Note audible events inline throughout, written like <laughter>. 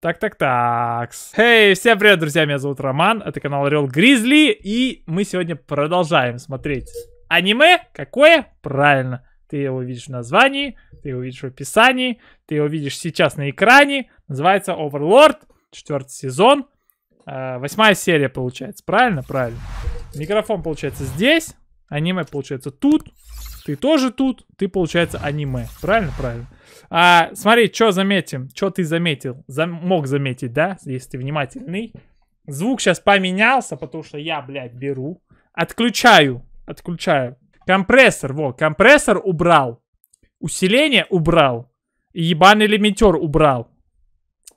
так так так Эй, hey, всем привет, друзья, меня зовут Роман, это канал Орел Гризли, и мы сегодня продолжаем смотреть аниме. Какое? Правильно. Ты его видишь в названии, ты его видишь в описании, ты его видишь сейчас на экране. Называется Overlord, четвертый сезон, э, восьмая серия получается, правильно? Правильно. Микрофон получается здесь, аниме получается тут, ты тоже тут, ты получается аниме, правильно? Правильно. А, смотри, что заметим, что ты заметил, Зам мог заметить, да, если ты внимательный. Звук сейчас поменялся, потому что я, блядь, беру, отключаю, отключаю. Компрессор, во, компрессор убрал, усиление убрал, и ебаный лимитер убрал.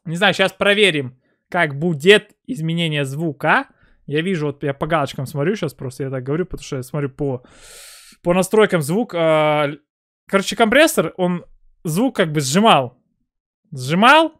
Не знаю, сейчас проверим, как будет изменение звука. Я вижу, вот я по галочкам смотрю сейчас, просто я так говорю, потому что я смотрю по, по настройкам звук. А, короче, компрессор, он звук как бы сжимал. Сжимал.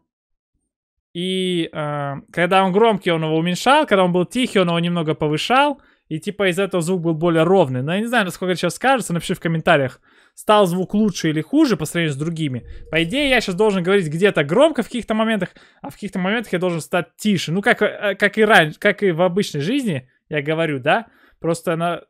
И э, когда он громкий, он его уменьшал. Когда он был тихий, он его немного повышал. И типа из этого звук был более ровный. Но я не знаю, насколько это сейчас скажется. Напиши в комментариях, стал звук лучше или хуже по сравнению с другими. По идее, я сейчас должен говорить где-то громко в каких-то моментах, а в каких-то моментах я должен стать тише. Ну, как, э, как и раньше, как и в обычной жизни, я говорю, да? Просто на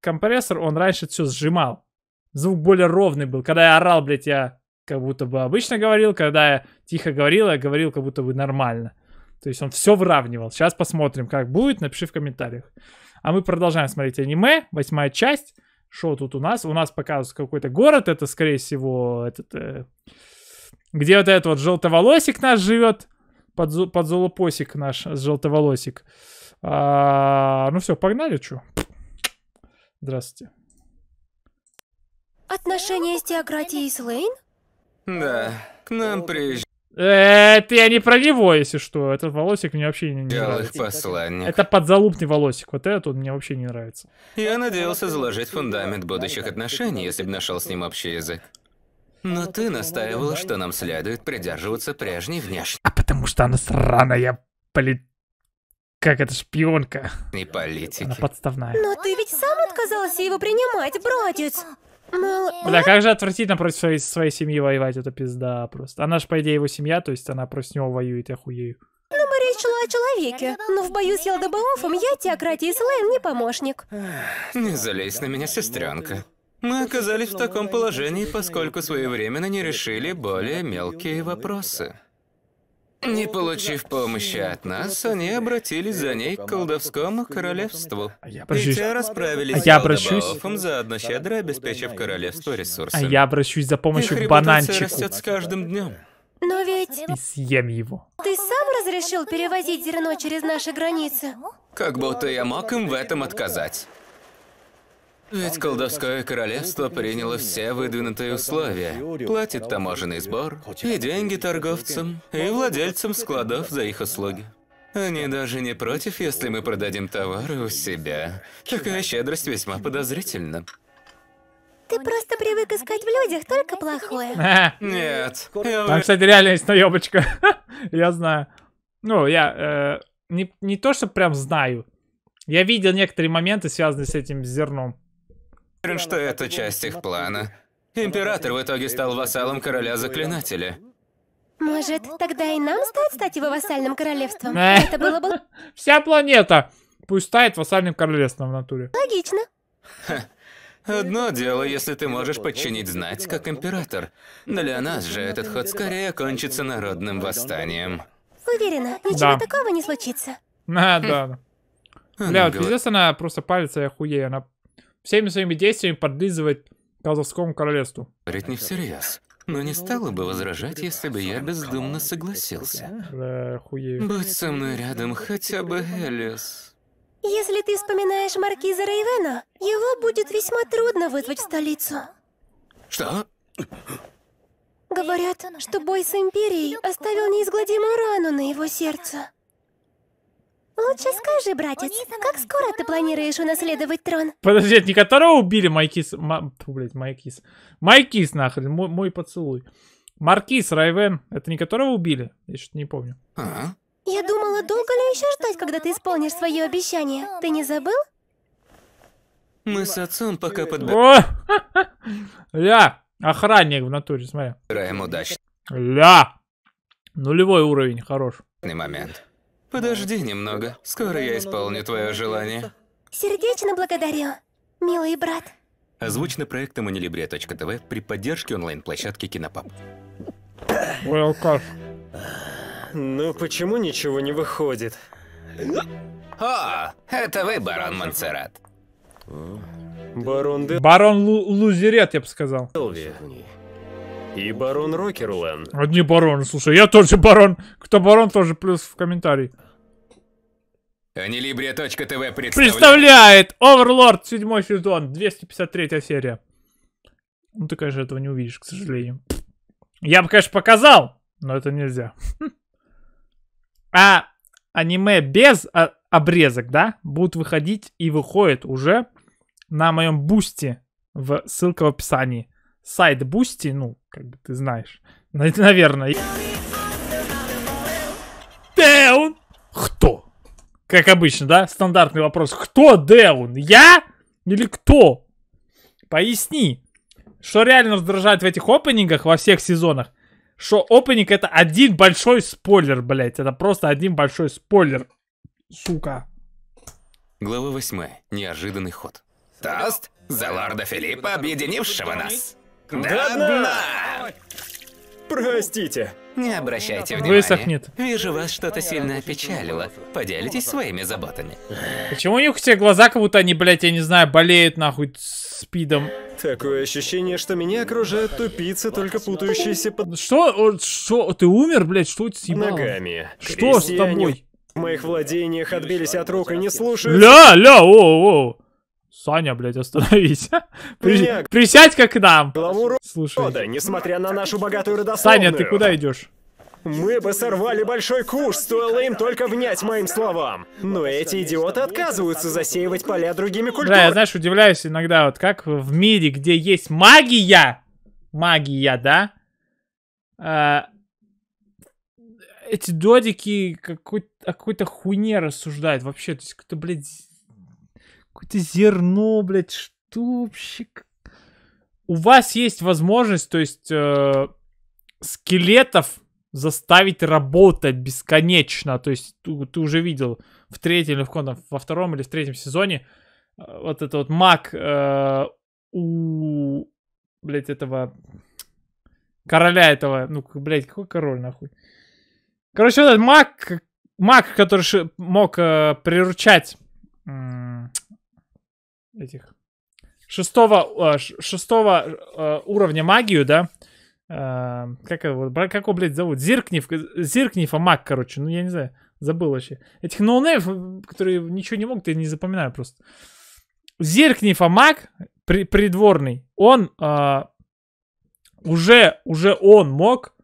компрессор, он раньше все сжимал. Звук более ровный был. Когда я орал, блядь, я как будто бы обычно говорил, когда я тихо говорил, я говорил как будто бы нормально. То есть он все выравнивал. Сейчас посмотрим, как будет, напиши в комментариях. А мы продолжаем смотреть аниме, восьмая часть. Что тут у нас? У нас показывается какой-то город, это, скорее всего, этот... Э, где вот этот вот желтоволосик наш живет, под, золопосик наш, желтоволосик. А, ну все, погнали, чу. Здравствуйте. Отношения с теократией Слейн? Да, к нам приезжали. Э, это я не про него, если что. Этот волосик мне вообще не, не нравится. Посланник. Это подзалупный волосик. Вот этот он мне вообще не нравится. Я надеялся заложить фундамент будущих отношений, если бы нашел с ним общий язык. Но ты настаивала, что нам следует придерживаться прежней внешности. А потому что она сраная, блин. Как это шпионка? И политики. Она подставная. Но ты ведь сам отказался его принимать, братец. Мало... Бля, как же отвратительно против своей, своей семьи воевать, это пизда просто. Она же, по идее, его семья, то есть она против него воюет, я хуею. Ну, мы речь шла о человеке, но в бою с Елдобаофом я теократии Слэм не помощник. Не залезь на меня, сестренка. Мы оказались в таком положении, поскольку своевременно не решили более мелкие вопросы. Не получив помощи от нас, они обратились за ней к колдовскому королевству. Я прощусь... И те расправились а я обращусь... с заодно щедро обеспечив королевство ресурсами. А я обращусь за помощью Их к бананчику. растет с каждым днем. Но ведь... И съем его. Ты сам разрешил перевозить зерно через наши границы? Как будто я мог им в этом отказать. Ведь колдовское королевство приняло все выдвинутые условия. Платит таможенный сбор, и деньги торговцам, и владельцам складов за их услуги. Они даже не против, если мы продадим товары у себя. Такая щедрость весьма подозрительна. Ты просто привык искать в людях только плохое. <laughs> Нет. Там, кстати, реально есть наебочка. <laughs> я знаю. Ну, я э, не то, что прям знаю. Я видел некоторые моменты, связанные с этим зерном уверен, что это часть их плана. Император в итоге стал вассалом короля-заклинателя. Может, тогда и нам стоит стать его вассальным королевством? Это было бы... <laughs> Вся планета пусть станет вассальным королевством в натуре. Логично. Одно дело, если ты можешь подчинить знать, как император. Для нас же этот ход скорее кончится народным восстанием. Уверена, ничего такого не случится. <laughs> Да. да. Бля, вот пиздец, она просто палится и охуеет. Она всеми своими действиями подлизывать Казахскому королевству. Говорит не всерьез. Но не стала бы возражать, если бы я бездумно согласился. Быть со мной рядом хотя бы Элис. Если ты вспоминаешь маркиза Рейвена, его будет весьма трудно вызвать в столицу. Что? Говорят, что бой с Империей оставил неизгладимую рану на его сердце. Лучше скажи, братец, как скоро ты планируешь унаследовать трон? Подожди, не которого убили Майкис... Ма... блядь, Майкис. Майкис, нахрен, мой, мой поцелуй. Маркиз Райвен, это не которого убили? Я что-то не помню. А? Я думала, долго ли еще ждать, когда ты исполнишь свое обещание? Ты не забыл? Мы с отцом пока подбираем. <laughs> Ля, охранник в натуре, смотри. Подбираем удачно. Ля, нулевой уровень, хорош. момент. Подожди немного. Скоро я исполню твое желание. Сердечно благодарю, милый брат. Озвучено проектом anilibria.tv при поддержке онлайн-площадки Кинопаб. Ой, алкаш. Ну почему ничего не выходит? О, это вы, барон Монсеррат. Барон де... Барон Лу Лузерет, я бы сказал. И барон Рокерлен. Одни бароны, слушай, я тоже <laughs> барон. Кто барон, тоже плюс в комментарий. Анилибрия.тв представляет... представляет Оверлорд, седьмой сезон, 253 серия. Ну ты, конечно, этого не увидишь, к сожалению. Я бы, конечно, показал, но это нельзя. <laughs> А аниме без обрезок, да, будут выходить и выходит уже на моем бусте. В ссылка в описании. Сайт бусти, ну, как бы ты знаешь. Ну, наверное. Даун? Кто? Как обычно, да? Стандартный вопрос. Кто Даун? Я? Или кто? Поясни. Что реально раздражает в этих опенингах во всех сезонах? Что опенинг это один большой спойлер, блять. Это просто один большой спойлер. Сука. Глава 8. Неожиданный ход. Таст за лорда Филиппа, объединившего нас. До дна! Простите. Не обращайте внимания. Высохнет. Вижу, вас что-то сильно опечалило. Поделитесь своими заботами. Почему у них все глаза, как будто они, блядь, я не знаю, болеют нахуй спидом? Такое ощущение, что меня окружают тупицы, только путающиеся под... Что? Что? Ты умер, блядь? Что это съебало? Ногами. Что Крестьяне с тобой? В моих владениях отбились от рук и не слушают... Ля, ля, о, о. Саня, блядь, остановись. <laughs> При... Присядь как к нам. Слушай. Рода, несмотря на нашу богатую родословную. Саня, ты куда идешь? Мы бы сорвали большой куш, стоило им только внять моим словам. Но эти идиоты отказываются засеивать поля другими культурами. Да, я, знаешь, удивляюсь иногда, вот как в мире, где есть магия, магия, да, а, эти додики какой-то какой хуйне рассуждают вообще. То есть, кто, блядь, Какое-то зерно, блядь, что вообще? У вас есть возможность, то есть, э, скелетов заставить работать бесконечно. То есть, ты, ты уже видел в третьем или в каком во втором или в третьем сезоне э, вот этот вот маг э, у, блядь, этого короля этого, ну, блядь, какой король, нахуй. Короче, вот этот маг, маг, который ши, мог э, приручать э, этих шестого, э, шестого э, уровня магию, да? Э, как его, как его, блядь, зовут? зиркниф Зиркнев, а маг, короче, ну я не знаю, забыл вообще. Этих ноунеймов, которые ничего не могут, я не запоминаю просто. Зиркнев, а маг, при, придворный, он а, уже, уже он мог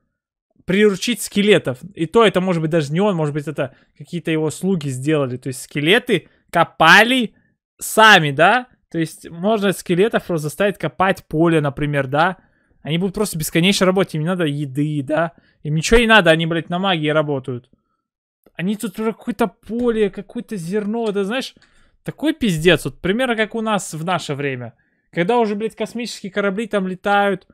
приручить скелетов. И то это, может быть, даже не он, может быть, это какие-то его слуги сделали. То есть скелеты копали, сами, да? То есть можно скелетов просто заставить копать поле, например, да? Они будут просто бесконечно работать, им не надо еды, да? Им ничего не надо, они, блядь, на магии работают. Они тут уже какое-то поле, какое-то зерно, это, знаешь, такой пиздец. Вот примерно как у нас в наше время. Когда уже, блядь, космические корабли там летают,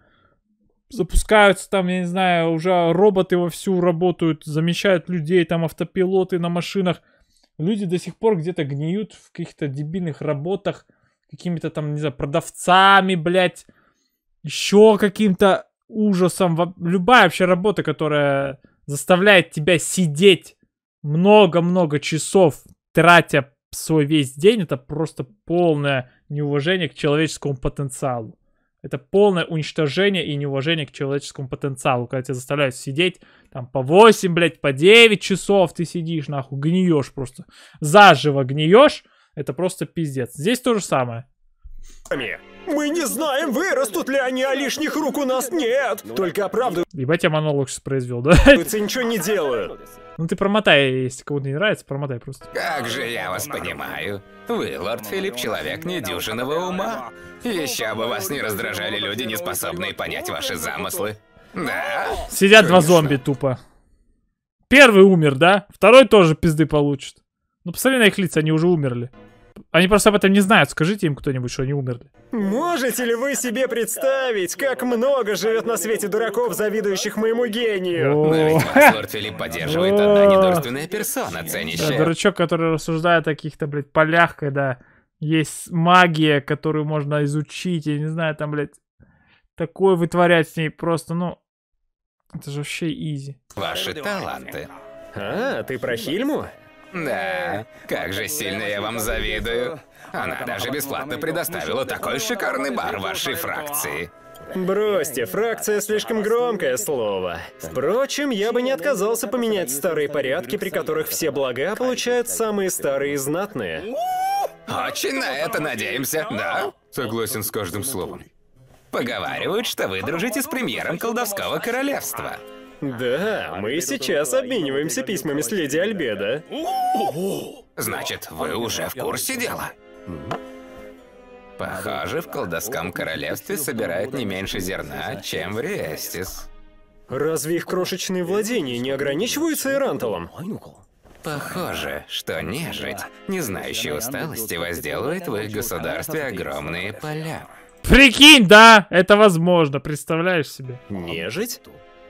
запускаются там, я не знаю, уже роботы вовсю работают, замещают людей, там автопилоты на машинах – Люди до сих пор где-то гниют в каких-то дебильных работах, какими-то там, не знаю, продавцами, блядь, еще каким-то ужасом. Любая вообще работа, которая заставляет тебя сидеть много-много часов, тратя свой весь день, это просто полное неуважение к человеческому потенциалу. Это полное уничтожение и неуважение к человеческому потенциалу, когда тебя заставляют сидеть там по 8, блядь, по 9 часов ты сидишь, нахуй, гниешь просто. Заживо гниешь, это просто пиздец. Здесь то же самое. Мы не знаем, вырастут ли они, а лишних рук у нас нет. Только правду. Ебать я монолог сейчас произвел, да? ничего не делают. Ну ты промотай, если кому-то не нравится, промотай просто. Как же я вас понимаю. Вы, лорд Филипп, человек недюжинного ума. Еще бы вас не раздражали люди, не способные понять ваши замыслы. Да? Сидят Конечно. два зомби тупо. Первый умер, да? Второй тоже пизды получит. Ну посмотри на их лица, они уже умерли. Они просто об этом не знают. Скажите им кто-нибудь, что они умерли. Можете ли вы себе представить, как много живет на свете дураков, завидующих моему гению? Но ну, ведь Филипп поддерживает одна недурственная персона, ценящая. Да, дурачок, который рассуждает о каких-то, блядь, полях, когда есть магия, которую можно изучить, я не знаю, там, блядь, такое вытворять с ней просто, ну... Это же вообще изи. Ваши таланты. А, ты про Хильму? Да, как же сильно я вам завидую. Она даже бесплатно предоставила такой шикарный бар вашей фракции. Бросьте, фракция слишком громкое слово. Впрочем, я бы не отказался поменять старые порядки, при которых все блага получают самые старые и знатные. Очень на это надеемся, да. Согласен с каждым словом. Поговаривают, что вы дружите с премьером колдовского королевства. Да, мы сейчас обмениваемся письмами с леди Альбеда. Значит, вы уже в курсе дела? Похоже, в колдовском королевстве собирают не меньше зерна, чем в Риэстис. Разве их крошечные владения не ограничиваются Ирантолом? Похоже, что нежить, не знающая усталости, возделывает в их государстве огромные поля. Прикинь, да, это возможно, представляешь себе. Нежить?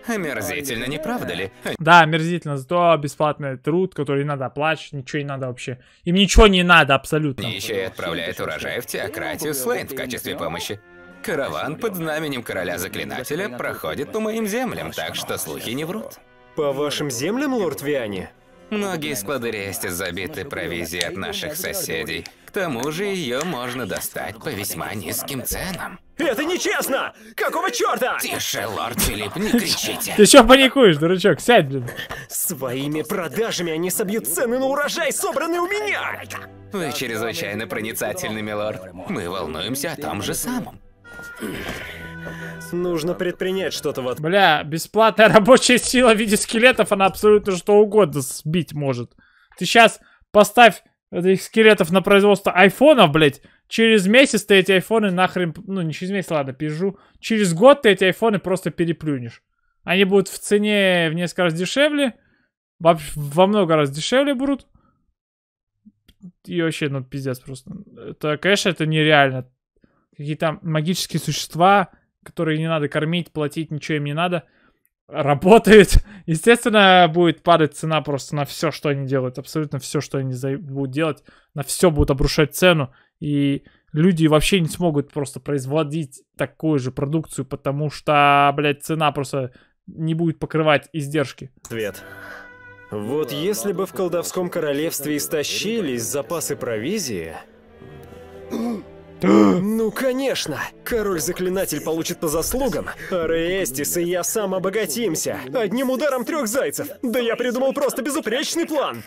Омерзительно, не правда ли? Да, омерзительно, зато бесплатный труд, который не надо оплачивать, ничего не надо вообще. Им ничего не надо абсолютно. И еще и отправляет урожай в теократию Слейн в качестве помощи. Караван под знаменем короля-заклинателя проходит по моим землям, так что слухи не врут. По вашим землям, лорд Виани. Многие склады Реасти забиты провизией от наших соседей. К тому же ее можно достать по весьма низким ценам. Это нечестно! Какого черта? Тише, лорд Филипп, не кричите. Ты что паникуешь, дурачок? Сядь, блин. Своими продажами они собьют цены на урожай, собранный у меня! Вы чрезвычайно проницательны, милорд. Мы волнуемся о том же самом. Нужно предпринять что-то вот. Бля, бесплатная <laughs> рабочая сила в виде скелетов, она абсолютно что угодно сбить может. Ты сейчас поставь этих скелетов на производство айфонов, блядь. Через месяц ты эти айфоны нахрен... Ну, не через месяц, ладно, пизжу. Через год ты эти айфоны просто переплюнешь. Они будут в цене в несколько раз дешевле. вообще во много раз дешевле будут. И вообще, ну, пиздец просто. Это, конечно, это нереально какие-то магические существа, которые не надо кормить, платить, ничего им не надо, работает. <laughs> Естественно, будет падать цена просто на все, что они делают, абсолютно все, что они будут делать, на все будут обрушать цену, и люди вообще не смогут просто производить такую же продукцию, потому что, блядь, цена просто не будет покрывать издержки. Свет. Вот если бы в колдовском королевстве истощились запасы провизии, ну, конечно. Король-заклинатель получит по заслугам, а Реэстис и я сам обогатимся. Одним ударом трех зайцев. Да я придумал просто безупречный план.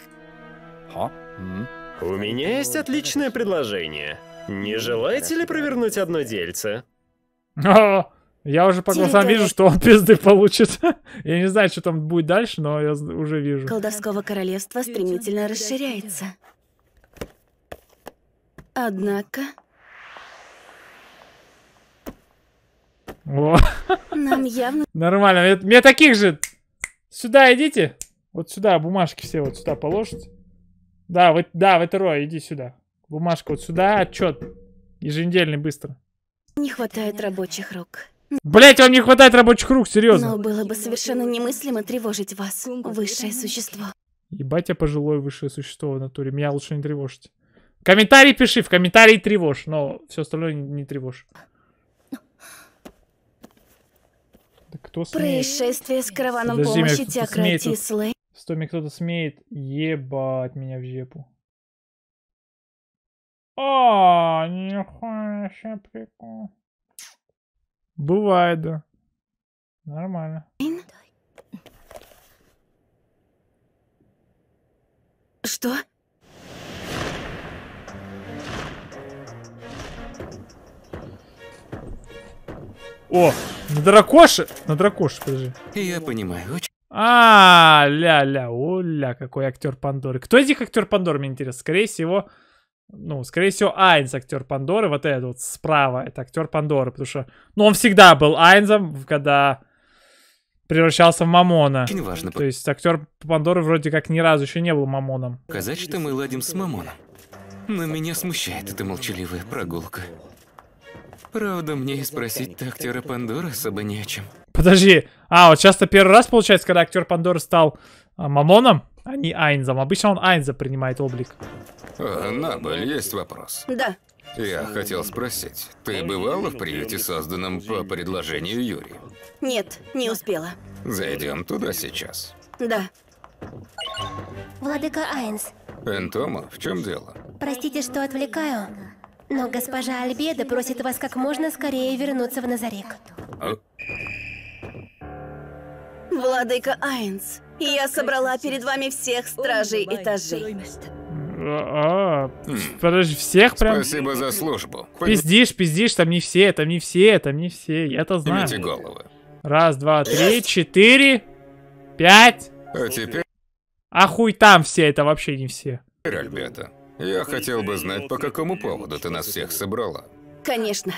У меня есть отличное предложение. Не желаете ли провернуть одно дельце? Я уже по глазам вижу, что он пизды получит. <laughs> я не знаю, что там будет дальше, но я уже вижу. Колдовского королевства стремительно расширяется. Однако, О. Нам явно... Нормально. Мне таких же... Сюда идите. Вот сюда бумажки все вот сюда положите. Да, вот, да, в это Рой, иди сюда. Бумажка вот сюда, отчет. Еженедельный, быстро. Не хватает рабочих рук. Блять, вам не хватает рабочих рук, серьезно. Но было бы совершенно немыслимо тревожить вас, высшее существо. Ебать, я пожилое высшее существо в натуре. Меня лучше не тревожить. Комментарий пиши, в комментарии тревожь, но все остальное не тревожь. Да кто смеет? Происшествие с караваном Подожди, помощи Теократислы. С мне кто-то смеет ебать меня в жепу. А, нихуя себе прикол. Бывает, да. Нормально. Что? О, на дракоше? На дракоше, подожди. Я понимаю, очень... А, ля-ля, о какой актер Пандоры. Кто из них актер Пандоры, мне интересно? Скорее всего, ну, скорее всего, Айнс актер Пандоры, вот этот вот справа, это актер Пандоры, потому что, ну, он всегда был Айнзом, когда превращался в Мамона. Очень важно. То есть актер Пандоры вроде как ни разу еще не был Мамоном. Сказать, что мы ладим с Мамоном. Но меня смущает эта молчаливая прогулка. Правда, мне и спросить-то актера Пандоры особо не о чем. Подожди, а, вот часто первый раз, получается, когда актер Пандоры стал а, Мамоном, а не Айнзом. Обычно он Айнза принимает облик. А, есть вопрос. Да. Я хотел спросить, ты бывала в приюте, созданном по предложению Юрия? Нет, не успела. Зайдем туда сейчас. Да. Владыка Айнс. Энтома, в чем дело? Простите, что отвлекаю. Но госпожа Альбеда просит вас как можно скорее вернуться в Назарек. А? Владыка Айнс, я собрала перед вами всех стражей этажей. А, подожди, а, всех прям? Спасибо за службу. Пиздишь, пиздишь, там не все, там не все, там не все, я-то знаю. Имейте головы. Раз, два, три, четыре, пять. А теперь... А хуй там все, это вообще не все. Альбета. Я хотел бы знать, по какому поводу ты нас всех собрала. Конечно.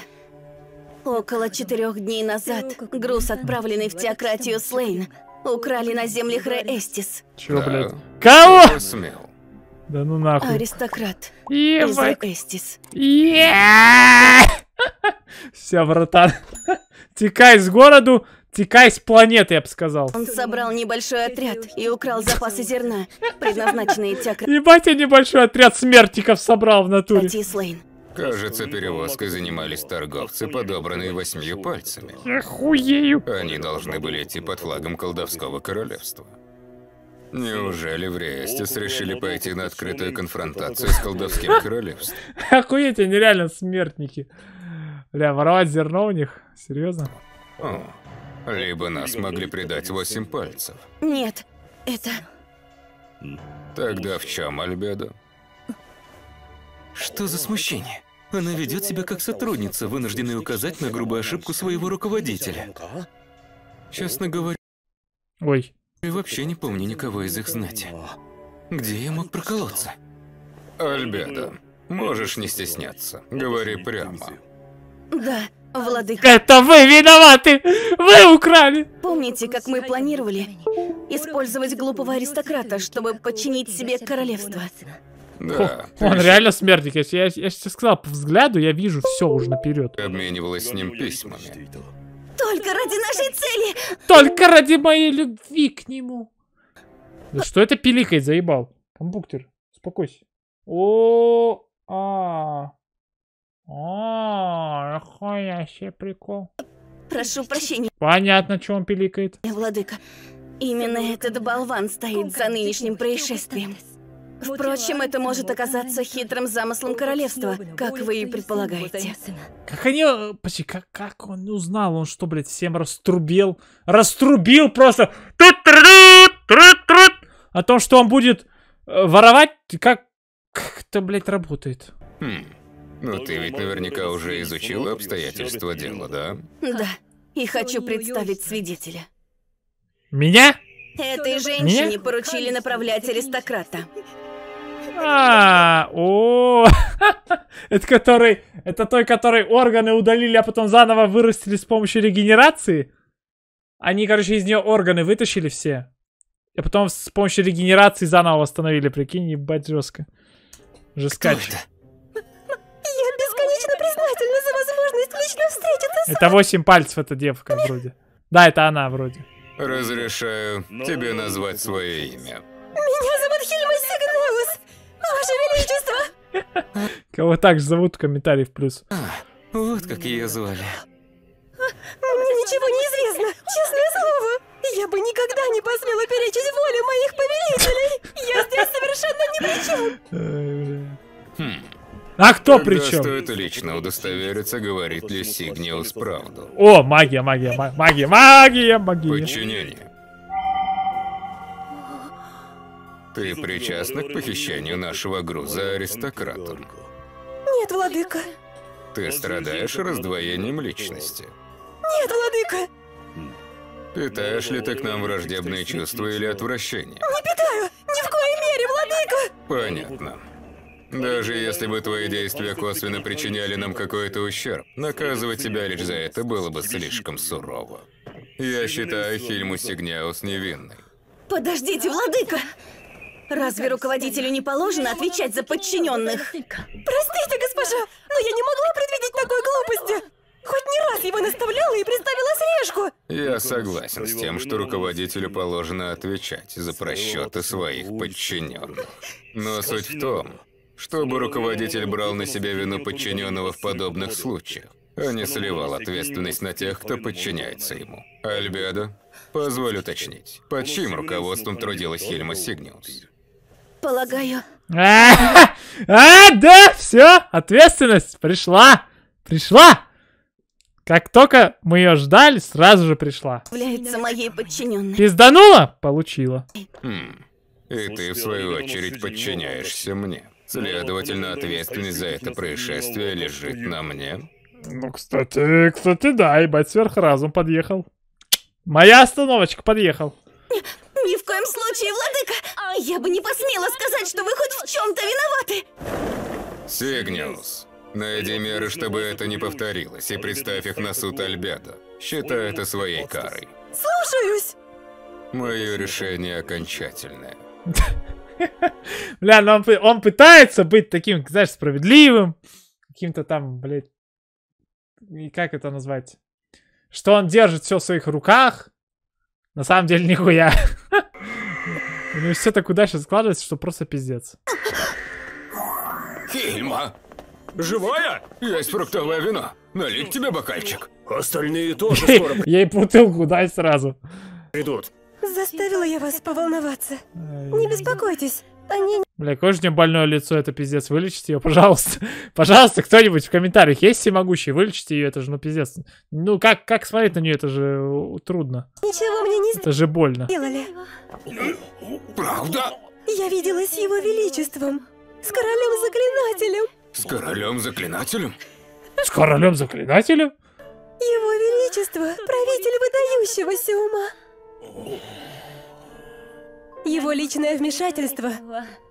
Около четырех дней назад груз, отправленный в теократию Слейн, украли на земли Хреэстис. Чего, да. блядь? Кого? Смел. Да ну нахуй. Аристократ. Ебать. Эстис. Все, врата. <laughs> Текай с городу, Текай с планеты, я бы сказал. Он собрал небольшой отряд и украл запасы зерна, предназначенные тякр... Ебать, я небольшой отряд смертников собрал в натуре. Слейн. Кажется, перевозкой занимались торговцы, подобранные восьмью пальцами. Охуею. Они должны были идти под флагом колдовского королевства. Неужели в Реестис решили пойти на открытую конфронтацию с колдовским <laughs> королевством? Охуеть, они реально смертники. Бля, воровать зерно у них? Серьезно? О. Либо нас могли предать восемь пальцев. Нет, это... Тогда в чем Альбедо? Что за смущение? Она ведет себя как сотрудница, вынужденная указать на грубую ошибку своего руководителя. Честно говоря... Ой. И вообще не помню никого из их знати. Где я мог проколоться? Альбедо, можешь не стесняться. Говори прямо. Да. Владыка. Это вы виноваты! Вы украли! Помните, как мы планировали использовать глупого аристократа, чтобы подчинить себе королевство? Да. О, он реально смертник. Я, я, я сейчас сказал, по взгляду я вижу все уже наперед. Обменивалась с ним письмами. Только ради нашей цели! Только ради моей любви к нему. Да что это пиликает, заебал? Компуктер, успокойся. О, а. -а, -а. О, нахуя прикол. Прошу прощения. Понятно, что он пиликает. Владыка, именно этот болван стоит за нынешним происшествием. Впрочем, это может оказаться хитрым замыслом королевства, как вы и предполагаете. Как они... Э, Почти, как, как он узнал? Он что, блядь, всем раструбил? Раструбил просто! О том, что он будет э, воровать? Как... Как это, блядь, работает? Хм. Но ну, ты ведь наверняка уже изучила обстоятельства дела, да? Да. И хочу представить свидетеля. Меня? Этой женщине Меня? поручили направлять аристократа. А, о, <laughs> это который, это той, который органы удалили, а потом заново вырастили с помощью регенерации. Они, короче, из нее органы вытащили все, а потом с помощью регенерации заново восстановили. Прикинь, ебать жестко. Жесткач. Кто это? Это восемь пальцев эта девка вроде. Да, это она вроде. Разрешаю ну, тебе ну, назвать свое имя. Меня зовут Хельма Сигнеус. Ваше Величество. Кого так же зовут, комментарий в плюс. А, вот как ее звали. Мне ничего не известно, честное слово. Я бы никогда не посмела перечить волю моих повелителей. Я здесь совершенно ни при чем. А кто Тогда причем? стоит лично удостовериться, говорит ли сигниус правду. О, магия, магия, магия, магия, магия. Подчинение. Ты причастна к похищению нашего груза аристократом? Нет, владыка. Ты страдаешь раздвоением личности? Нет, владыка. Питаешь ли ты к нам враждебные чувства или отвращение? Не питаю! Ни в коей мере, владыка! Понятно. Даже если бы твои действия косвенно причиняли нам какой-то ущерб, наказывать тебя лишь за это было бы слишком сурово. Я считаю Хильму Сигняус невинной. Подождите, владыка! Разве руководителю не положено отвечать за подчиненных? Простите, госпожа, но я не могла предвидеть такой глупости! Хоть не раз его наставляла и представила срежку! Я согласен с тем, что руководителю положено отвечать за просчеты своих подчиненных. Но суть в том, чтобы руководитель брал на себя вину подчиненного в подобных случаях, а не сливал ответственность на тех, кто подчиняется ему. Альбедо, позволь уточнить, под чьим руководством трудилась Хельма Сигниус? Полагаю. А, <laughs> а, да, все, ответственность пришла, пришла. Как только мы ее ждали, сразу же пришла. Является моей подчиненной. Пизданула? Получила. Хм. И ты, в свою очередь, подчиняешься мне. Следовательно, ответственность за это происшествие лежит на мне. Ну, кстати, кстати, да, ебать, сверхразум подъехал. Моя остановочка подъехал. Ни в коем случае, владыка! А я бы не посмела сказать, что вы хоть в чем-то виноваты! Сигнилс, найди меры, чтобы это не повторилось, и представь их на суд Альбета. Считай это своей карой. Слушаюсь! Мое решение окончательное. <laughs> <laughs> Бля, но ну он, пытается быть таким, знаешь, справедливым. Каким-то там, блядь... И как это назвать? Что он держит все в своих руках. На самом деле, нихуя. <laughs> Ну все так удачно складывается, что просто пиздец. Фильма. Живая? Есть фруктовое вино. Налить тебе бокальчик. Остальные тоже <laughs> скоро... Ей бутылку дай сразу. Придут. Заставила я вас поволноваться. Не беспокойтесь, они... Бля, какое же больное лицо, это пиздец. Вылечите ее, пожалуйста. <laughs> пожалуйста, кто-нибудь в комментариях есть всемогущий, вылечите ее, это же ну пиздец. Ну как, как смотреть на нее, это же э, трудно. Ничего мне не Это же больно. Делали. Э, правда? Я виделась с его величеством. С королем-заклинателем. С королем-заклинателем? С королем-заклинателем? Его величество, правитель выдающегося ума. Его личное вмешательство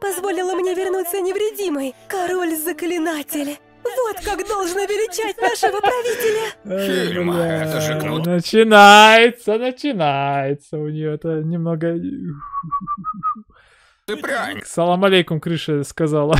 позволило мне вернуться невредимой. Король-заклинатель. Вот как должно величать нашего правителя. Фильм, это же кнут. Начинается, начинается. У нее это немного... Ты прав. Салам алейкум, крыша сказала.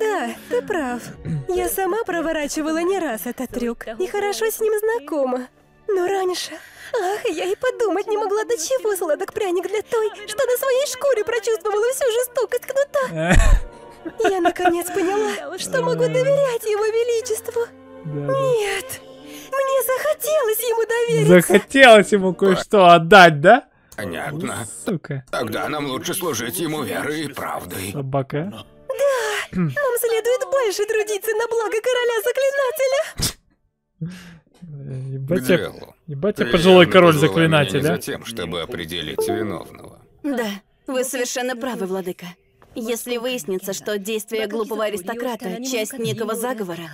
Да, ты прав. Я сама проворачивала не раз этот трюк. И хорошо с ним знакома. Но раньше... Ах, я и подумать не могла, до чего сладок пряник для той, что на своей шкуре прочувствовала всю жестокость кнута. <laughs> Я наконец поняла, что могу доверять его величеству. Нет, мне захотелось ему довериться. Захотелось ему кое-что отдать, да? Понятно. Сука. Тогда нам лучше служить ему верой и правдой. Собака. Да, нам следует больше трудиться на благо короля заклинателя. <laughs> Э, ебать, я, ебать я пожилой король заклинателя. За тем, чтобы определить виновного. Да, вы совершенно правы, владыка. Если выяснится, что действия глупого аристократа – часть некого заговора,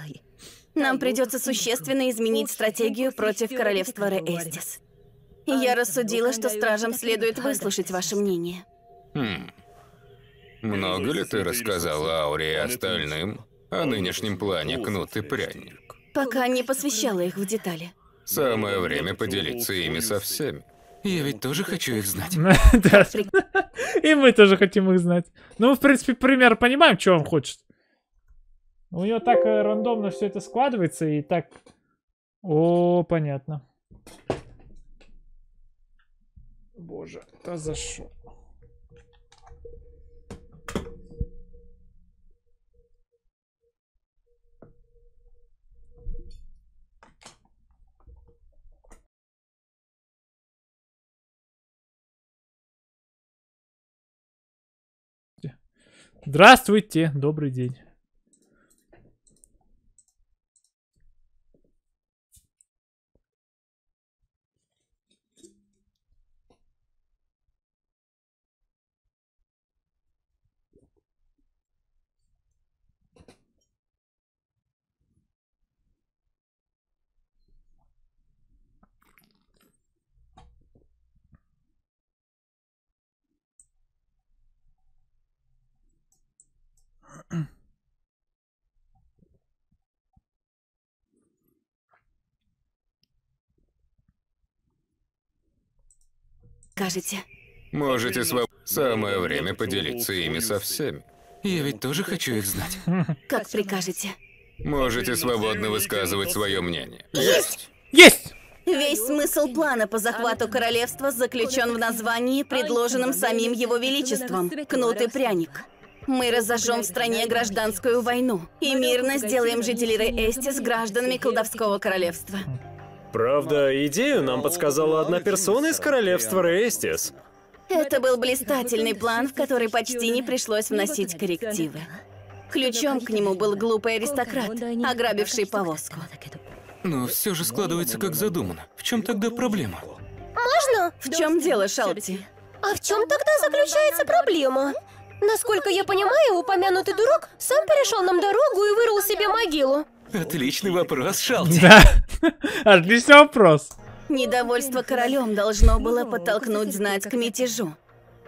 нам придется существенно изменить стратегию против королевства Реэстис. А я рассудила, что стражам следует выслушать ваше мнение. Хм. Много ли ты рассказала Ауре и остальным о нынешнем плане Кнут и Пряник? Пока не посвящала их в детали. Самое время поделиться ими со всеми. Я ведь тоже хочу их знать. <laughs> Да. И мы тоже хотим их знать. Ну, в принципе, пример понимаем, что он хочет. У нее так э, рандомно все это складывается и так... О, понятно. Боже, да за что? Здравствуйте, добрый день. покажете? Можете своб... Самое время поделиться ими со всеми. Я ведь тоже хочу их знать. <laughs> Как прикажете. Можете свободно высказывать свое мнение. Есть! Есть! Весь смысл плана по захвату королевства заключен в названии, предложенном самим его величеством – «Кнут и пряник». Мы разожжем в стране гражданскую войну и мирно сделаем жителей Эсти с гражданами колдовского королевства. Правда, идею нам подсказала одна персона из королевства Рейстис. Это был блистательный план, в который почти не пришлось вносить коррективы. Ключом к нему был глупый аристократ, ограбивший повозку. Но все же складывается как задумано. В чем тогда проблема? Можно? В чем дело, Шалти? А в чем тогда заключается проблема? Насколько я понимаю, упомянутый дурак сам перешел нам дорогу и вырыл себе могилу. Отличный вопрос, Шалти. Да, <laughs> отличный вопрос. Недовольство королем должно было подтолкнуть знать к мятежу.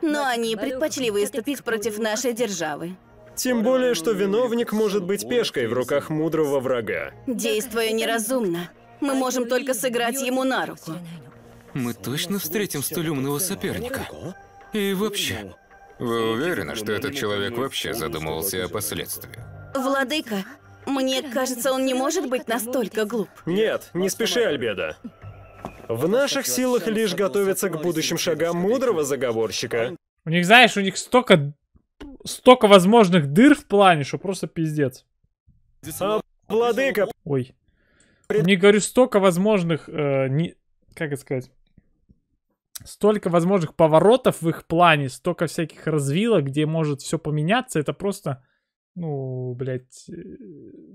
Но они предпочли выступить против нашей державы. Тем более, что виновник может быть пешкой в руках мудрого врага. Действуя неразумно, мы можем только сыграть ему на руку. Мы точно встретим столь умного соперника. И вообще... Вы уверены, что этот человек вообще задумывался о последствиях? Владыка, мне кажется, он не может быть настолько глуп. Нет, не спеши, Альбеда. В наших силах лишь готовиться к будущим шагам мудрого заговорщика. У них, знаешь, у них столько, столько возможных дыр в плане, что просто пиздец. А, владыка... Ой. Мне, говорю, столько возможных... Э, не... Как это сказать? столько возможных поворотов в их плане, столько всяких развилок, где может все поменяться, это просто ну, блядь, э,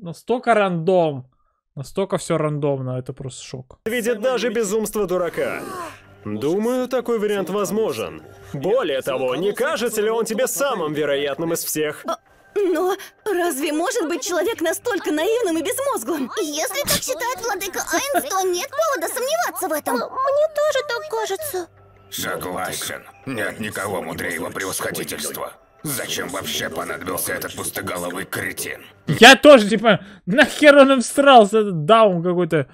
настолько рандом, настолько все рандомно, это просто шок. Видит даже безумство дурака. Думаю, такой вариант возможен. Более того, не кажется ли он тебе самым вероятным из всех? А, но разве может быть человек настолько наивным и безмозглым? Если так считает владыка Айнс, то нет повода сомневаться в этом. Мне тоже так кажется. Согласен. Нет никого мудрее его превосходительства. Зачем вообще понадобился этот пустоголовый кретин? Я тоже, типа, нахер он им встрался, этот даун какой-то.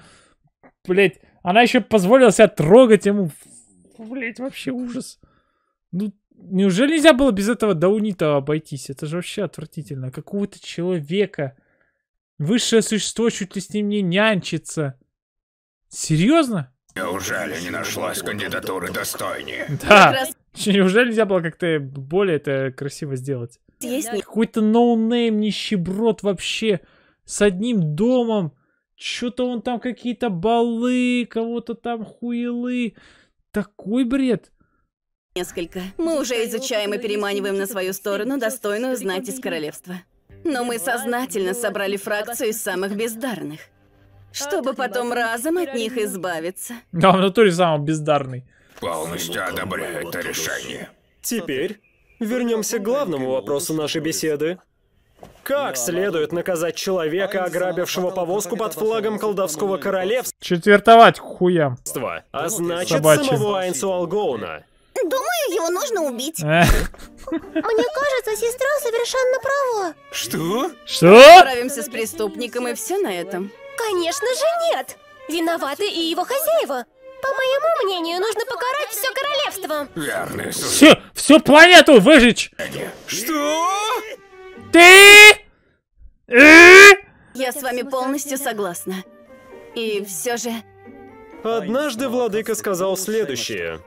Блять, она еще позволила себя трогать ему. Блять, вообще ужас. Ну, неужели нельзя было без этого даунита обойтись? Это же вообще отвратительно. Какого-то человека. Высшее существо чуть ли с ним не нянчится. Серьезно? Неужели не нашлась кандидатуры достойнее? Да. Неужели нельзя было как-то более это красиво сделать? Есть Какой-то ноунейм нищеброд вообще с одним домом. Что-то он там какие-то балы, кого-то там хуелы. Такой бред. Несколько. Мы уже изучаем и переманиваем на свою сторону достойную знать из королевства. Но мы сознательно собрали фракцию из самых бездарных. Чтобы потом разом от них избавиться. Да, в натуре самый бездарный полностью одобряю это решение. Теперь вернемся к главному вопросу нашей беседы. Как следует наказать человека, ограбившего повозку под флагом колдовского королевства? Четвертовать хуя. А ну значит, Собачьим. самого Айнсу Алгоуна. Думаю, его нужно убить. Э. Мне кажется, сестра совершенно права. Что? Что? Справимся с преступником и все на этом. Конечно же нет. Виноваты и его хозяева. По моему мнению, нужно покарать все королевство. Верно, Все, всю планету выжечь. Что? Ты? Я с вами полностью согласна. И все же... Однажды владыка сказал следующее.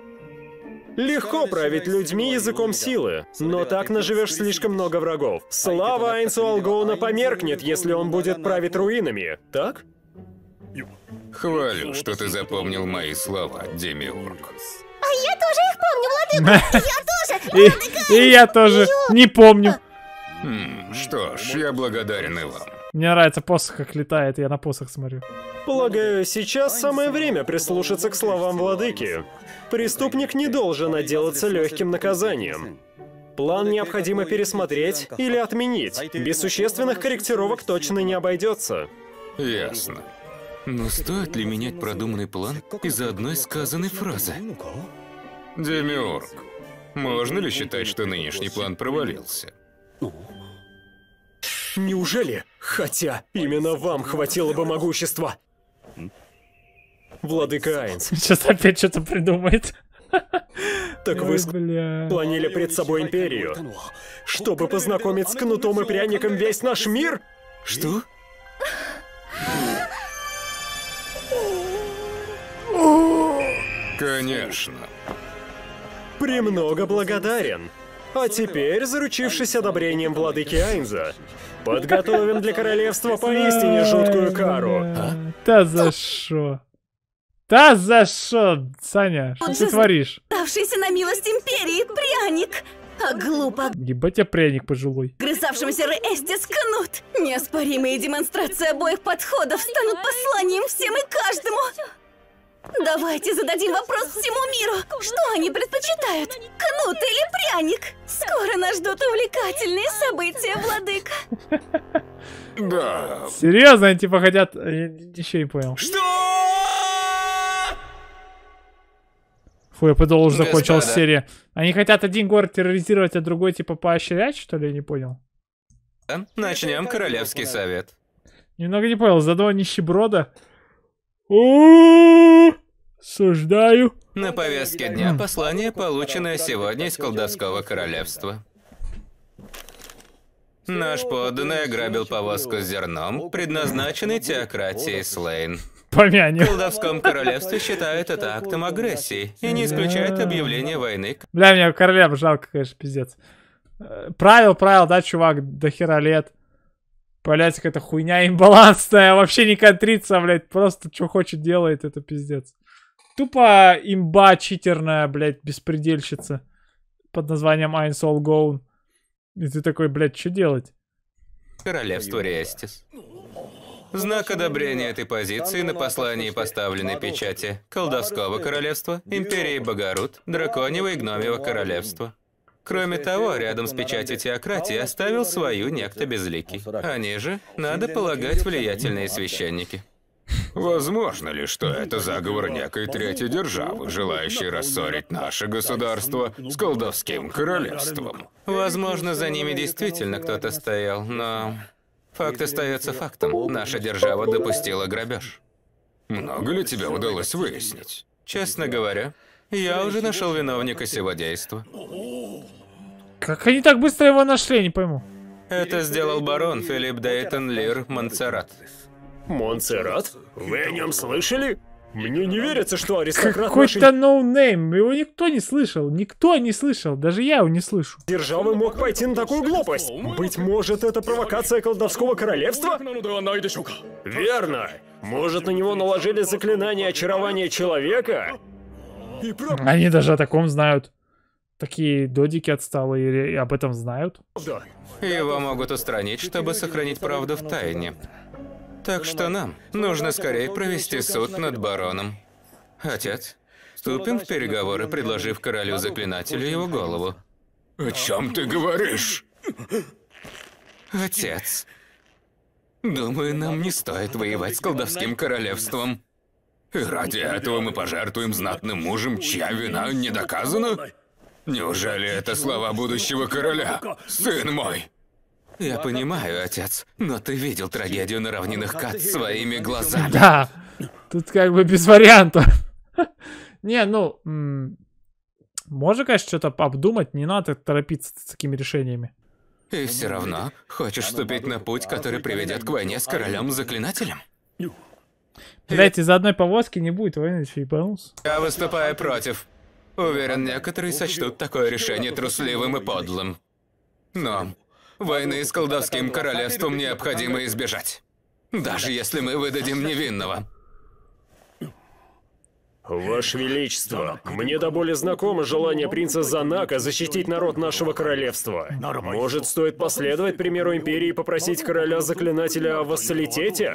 Легко править людьми языком силы, но так наживешь слишком много врагов. Слава Айнсу Алгоуна померкнет, если он будет править руинами, так? Хвалю, что ты запомнил мои слова, Демиург. А я тоже их помню, Владыка! Я тоже! И, я тоже не помню. Хм, что ж, я благодарен и вам. Мне нравится посох, как летает, я на посох смотрю. Полагаю, сейчас самое время прислушаться к словам владыки. Преступник не должен отделаться легким наказанием. План необходимо пересмотреть или отменить. Без существенных корректировок точно не обойдется. Ясно. Но стоит ли менять продуманный план из-за одной сказанной фразы? Демиург, можно ли считать, что нынешний план провалился? Неужели? Хотя именно вам хватило бы могущества. Владыка Айнс. Сейчас опять что-то придумает. Так вы склонили пред собой империю, чтобы познакомить с кнутом и пряником весь наш мир? Что? Конечно. Премного благодарен. А теперь, заручившись одобрением владыки Айнза, подготовим для королевства поистине жуткую кару. А? Да за шо? Да за шо, Саня? Что ты творишь? Ставшийся на милость империи пряник. А глупо... Ебать, я пряник пожилой. Грызавшимся Эстис кнут. Неоспоримые демонстрации обоих подходов станут посланием всем и каждому. Давайте зададим вопрос всему миру. Что они предпочитают? Кнут или пряник? Скоро нас ждут увлекательные события, владыка. Да. Серьезно, они типа хотят... Я э, еще не понял. Что? Фу, я подумал, уже закончилась серия. Они хотят один город терроризировать, а другой типа поощрять, что ли? Я не понял. Начнем Королевский совет. Немного не понял, за два нищеброда. Ууу! Суждаю. На повестке дня послание, полученное сегодня из колдовского королевства. Наш подданный ограбил повозку с зерном, предназначенный теократии Слейн. Помянем. В колдовском королевстве считают это актом агрессии и не исключает объявление войны. Бля, мне короля жалко, конечно, пиздец. Э, правил, правил, да, чувак, до хера лет. Блять, какая-то хуйня имбалансная, вообще не контрится, блядь, просто что хочет делает, это пиздец. Тупо имба читерная, блядь, беспредельщица под названием Ein Soul И ты такой, блядь, что делать? Королевство Рестис. Знак одобрения этой позиции на послании поставленной печати Колдовского королевства, Империи Багарут, Драконьего и Гномьего королевства. Кроме того, рядом с печатью теократии оставил свою некто безликий. Они же, надо полагать, влиятельные священники. Возможно ли, что это заговор некой третьей державы, желающей рассорить наше государство с колдовским королевством? Возможно, за ними действительно кто-то стоял, но... Факт остается фактом. Наша держава допустила грабеж. Много ли тебе удалось выяснить? Честно говоря, я уже нашел виновника сего действа. Как они так быстро его нашли, не пойму. Это сделал барон Филипп Дейтон Лир Монсеррат. Монсеррат? Вы о нем слышали? Мне не верится, что аристократ Какой-то нашей... ноунейм, no его никто не слышал, никто не слышал, даже я его не слышу. Державы мог пойти на такую глупость. Быть может, это провокация колдовского королевства? Верно. Может, на него наложили заклинание очарования человека? Они даже о таком знают. Такие додики отсталые об этом знают. Его могут устранить, чтобы сохранить правду в тайне. Так что нам нужно скорее провести суд над бароном. Отец, вступим в переговоры, предложив королю-заклинателю его голову. О чем ты говоришь? Отец, думаю, нам не стоит воевать с колдовским королевством. И ради этого мы пожертвуем знатным мужем, чья вина не доказана? Неужели это слова будущего короля, сын мой? Я понимаю, отец, но ты видел трагедию на равнинах Кат своими глазами. Да, тут как бы без варианта. <laughs> Не, ну, можно, конечно, что-то обдумать, не надо торопиться с такими решениями. И все равно хочешь вступить на путь, который приведет к войне с королем-заклинателем? Блять, из одной повозки не будет войны, че Я выступаю против. Уверен, некоторые сочтут такое решение трусливым и подлым. Но Войны с колдовским королевством необходимо избежать. Даже если мы выдадим невинного. Ваше Величество, мне до боли знакомо желание принца Занака защитить народ нашего королевства. Может, стоит последовать примеру Империи и попросить короля-заклинателя о вассалитете?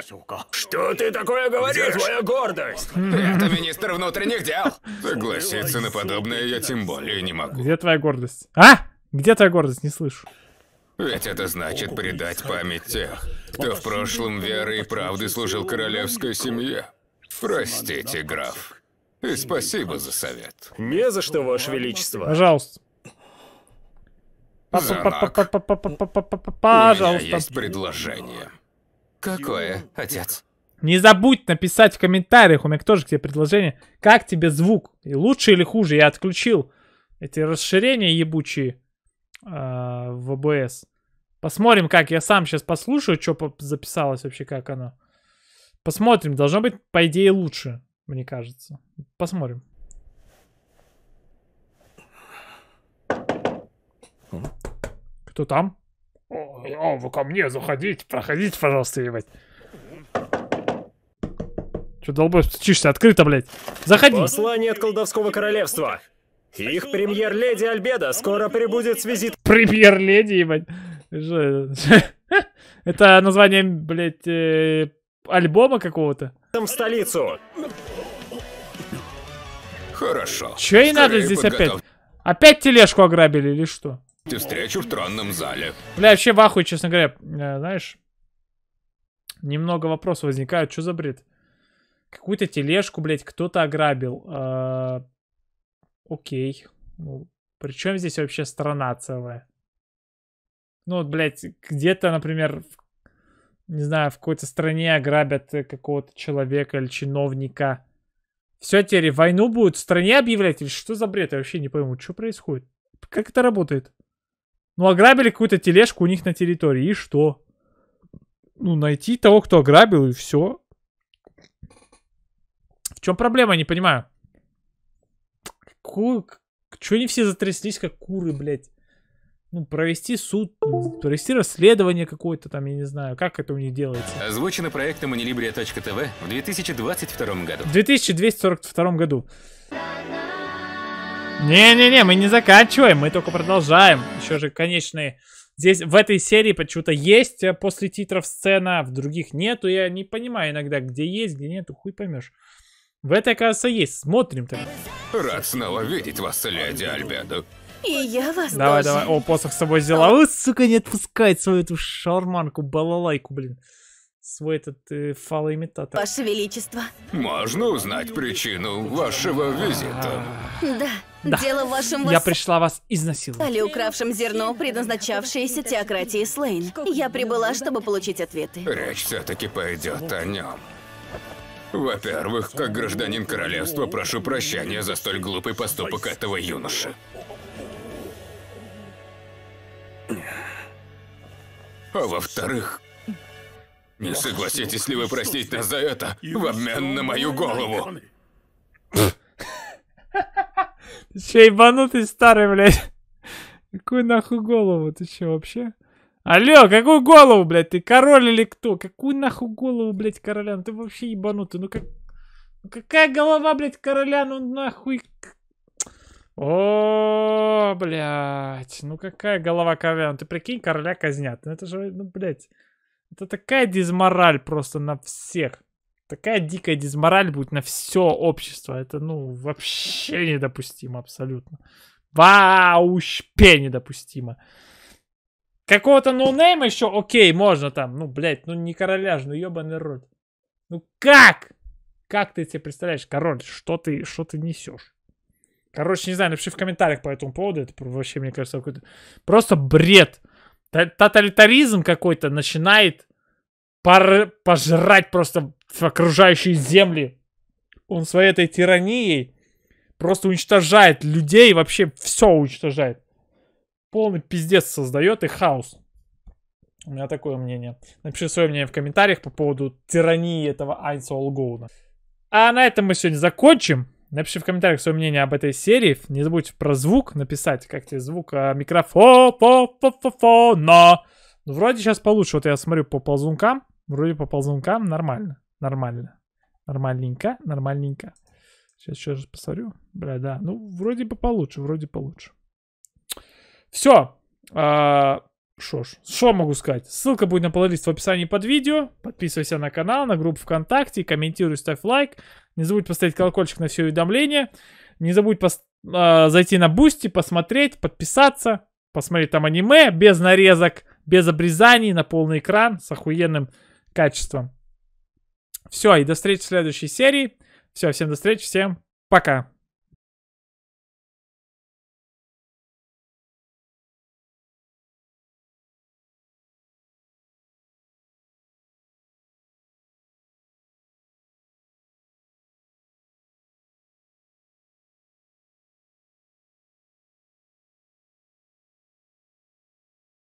Что ты такое говоришь, твоя гордость? Это министр внутренних дел. Согласиться на подобное я тем более не могу. Где твоя гордость? А? Где твоя гордость? Не слышу. Ведь это значит предать память тех, кто в прошлом верой и правдой служил королевской семье. Простите, граф. И спасибо за совет. Не за что, Ваше Величество. Пожалуйста. Пожалуйста. У меня есть предложение. Какое, отец? Не забудь написать в комментариях, у меня тоже к тебе предложение, как тебе звук, и лучше или хуже, я отключил эти расширения ебучие э, в ОБС. Посмотрим, как. Я сам сейчас послушаю, что записалось вообще, как оно. Посмотрим. Должно быть, по идее, лучше, мне кажется. Посмотрим. Кто там? О, вы ко мне заходите, проходите, пожалуйста, ебать. Че, долбой, стучишься открыто, блядь. Заходи. Послание от колдовского королевства. Их премьер-леди Альбеда скоро прибудет с визит... Премьер-леди, ебать. <laughs> Это название, блядь, э, альбома какого-то? Там столицу. Хорошо. Че и надо здесь опять? Опять тележку ограбили или что? Ты встречу в тронном зале. Бля, вообще вахуй, честно говоря. Э, знаешь, немного вопросов возникают. Что за бред? Какую-то тележку, блядь, кто-то ограбил. А, окей. Ну, Причем здесь вообще страна целая? Ну вот, блядь, где-то, например, не знаю, в какой-то стране ограбят э, какого-то человека или чиновника. Все, теперь войну будут в стране объявлять или что за бред? Я вообще не пойму, что происходит? Как это работает? Ну, ограбили какую-то тележку у них на территории, и что? Ну, найти того, кто ограбил, и все. В чем проблема, не понимаю. Какую... Чего они все затряслись, как куры, блядь? ну, провести суд, провести расследование какое-то там, я не знаю, как это у них делается. Озвучено проектом Unilibria.tv в 2022 году. В 2242 году. Не-не-не, мы не заканчиваем, мы только продолжаем. Еще же конечные. Здесь в этой серии почему-то есть э, после титров сцена, в других нету. Я не понимаю иногда, где есть, где нету, хуй поймешь. В этой, кажется, есть. Смотрим тогда. Рад снова видеть вас, леди Альбедо. И я вас Давай, давай. О, посох с собой взяла. О, сука, не отпускает свою эту шарманку, балалайку, блин. Свой этот э, фалоимитатор. Ваше Величество. Можно узнать причину вашего визита? Да, да. дело в вашем... Я пришла вас изнасиловать. Али, укравшем зерно, предназначавшееся теократии Слейн. Я прибыла, чтобы получить ответы. Речь все-таки пойдет о нем. Во-первых, как гражданин королевства, прошу прощения за столь глупый поступок этого юноши. А во-вторых, не согласитесь ли вы простить нас за это в обмен на мою голову? Ты че, ебанутый старый, блядь? Какую нахуй голову? Ты че, вообще? Алло, какую голову, блядь? Ты король или кто? Какую нахуй голову, блядь, короля? Ну ты вообще ебанутый. Ну как... Ну какая голова, блядь, короля? Ну нахуй... О, блядь. Ну какая голова ковян. Ты прикинь, короля казнят. Ну это же, ну, блядь. Это такая дизмораль просто на всех. Такая дикая дизмораль будет на все общество. Это, ну, вообще недопустимо абсолютно. Вообще недопустимо. Какого-то ноунейма еще, окей, можно там. Ну, блядь, ну не короля же, ну ебаный рот. Ну как? Как ты себе представляешь, король, что ты, что ты несешь? Короче, не знаю, напиши в комментариях по этому поводу. Это вообще, мне кажется, какой-то просто бред. Тоталитаризм какой-то начинает пор... пожрать просто окружающие земли. Он своей этой тиранией просто уничтожает людей, вообще все уничтожает. Полный пиздец создает и хаос. У меня такое мнение. Напиши свое мнение в комментариях по поводу тирании этого Айнса Олгоуна. А на этом мы сегодня закончим. Напиши в комментариях свое мнение об этой серии. Не забудь про звук написать, как тебе звук а, микрофона. Ну, вроде сейчас получше. Вот я смотрю по ползункам. Вроде по ползункам нормально. Нормально. Нормальненько, нормальненько. Сейчас еще раз посмотрю. Бля, да. Ну, вроде бы получше, вроде получше. Все. А, что ж, что могу сказать? Ссылка будет на плейлист в описании под видео. Подписывайся на канал, на группу ВКонтакте, комментируй, ставь лайк. Не забудь поставить колокольчик на все уведомления. Не забудь пос- э, зайти на Бусти, посмотреть, подписаться. Посмотреть там аниме без нарезок, без обрезаний, на полный экран с охуенным качеством. Все, и до встречи в следующей серии. Все, всем до встречи, всем пока.